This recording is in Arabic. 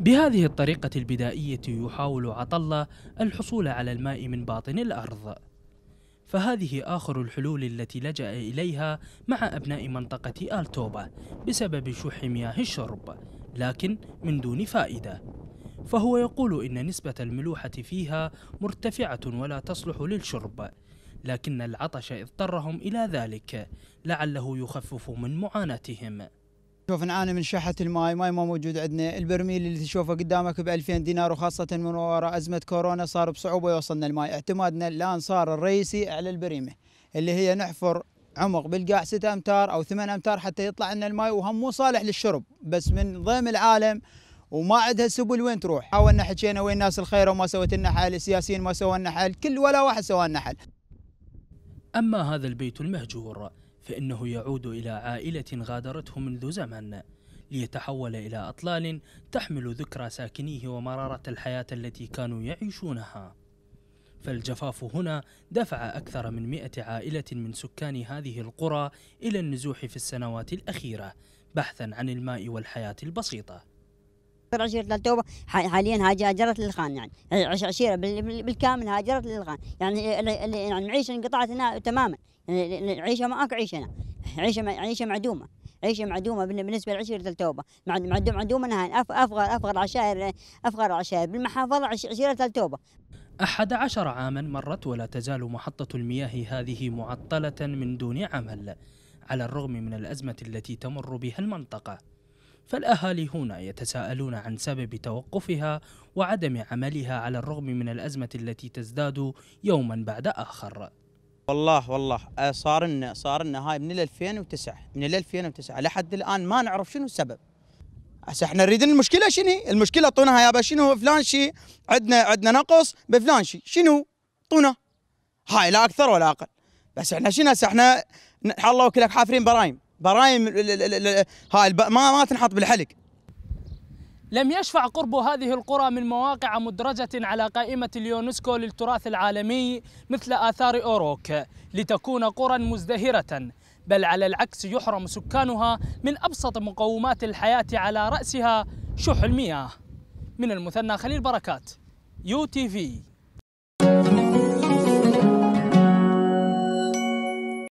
بهذه الطريقة البدائية يحاول عطلة الحصول على الماء من باطن الأرض فهذه آخر الحلول التي لجأ إليها مع أبناء منطقة آلتوبا بسبب شح مياه الشرب لكن من دون فائدة فهو يقول إن نسبة الملوحة فيها مرتفعة ولا تصلح للشرب لكن العطش اضطرهم إلى ذلك لعله يخفف من معاناتهم شوف نعاني من شحة الماي ماي ما موجود عندنا البرميل اللي تشوفه قدامك ب 2000 دينار وخاصة من وراء أزمة كورونا صار بصعوبة يوصلنا الماي اعتمادنا الآن صار الرئيسي على البريمة اللي هي نحفر عمق بالقاع 6 أمتار أو 8 أمتار حتى يطلع لنا الماي وهم مو صالح للشرب بس من ضيم العالم وما عندها سبل وين تروح حاولنا حكينا وين ناس الخير وما سوت لنا حل السياسيين ما سووا لنا حل كل ولا واحد سوى لنا حل أما هذا البيت المهجور فإنه يعود إلى عائلة غادرته منذ زمن ليتحول إلى أطلال تحمل ذكرى ساكنيه ومرارة الحياة التي كانوا يعيشونها فالجفاف هنا دفع أكثر من مئة عائلة من سكان هذه القرى إلى النزوح في السنوات الأخيرة بحثا عن الماء والحياة البسيطة اكثر عشيره التوبه حاليا هاجرت للخان يعني عشيره بالكامل هاجرت للخان يعني يعني المعيشه انقطعت هنا تماما يعني عيشه ما ماكو عيشه هنا عيشه عيشه معدومه عيشه معدومه بالنسبه لعشيره التوبه معدوم معدومه نهائيا افقر افقر عشائر افقر عشائر بالمحافظه عشيره التوبه أحد عشر عاما مرت ولا تزال محطة المياه هذه معطلة من دون عمل على الرغم من الأزمة التي تمر بها المنطقة فالأهالي هنا يتساءلون عن سبب توقفها وعدم عملها على الرغم من الأزمة التي تزداد يوما بعد آخر والله والله آه، صار لنا صار لنا هاي من 2009 من 2009 لحد الان ما نعرف شنو السبب هسه احنا نريد المشكله شنو المشكله اعطونا يا شنو فلان شيء عندنا عندنا نقص بفلان شيء شنو اعطونا هاي لا اكثر ولا اقل بس احنا شنو هسه احنا الله وكلك حافرين برايم برايم هاي ما ما تنحط بالحلق لم يشفع قرب هذه القرى من مواقع مدرجة على قائمة اليونسكو للتراث العالمي مثل آثار أوروك لتكون قرى مزدهرة بل على العكس يحرم سكانها من أبسط مقومات الحياة على رأسها شح المياه من المثنى خليل بركات يو تي في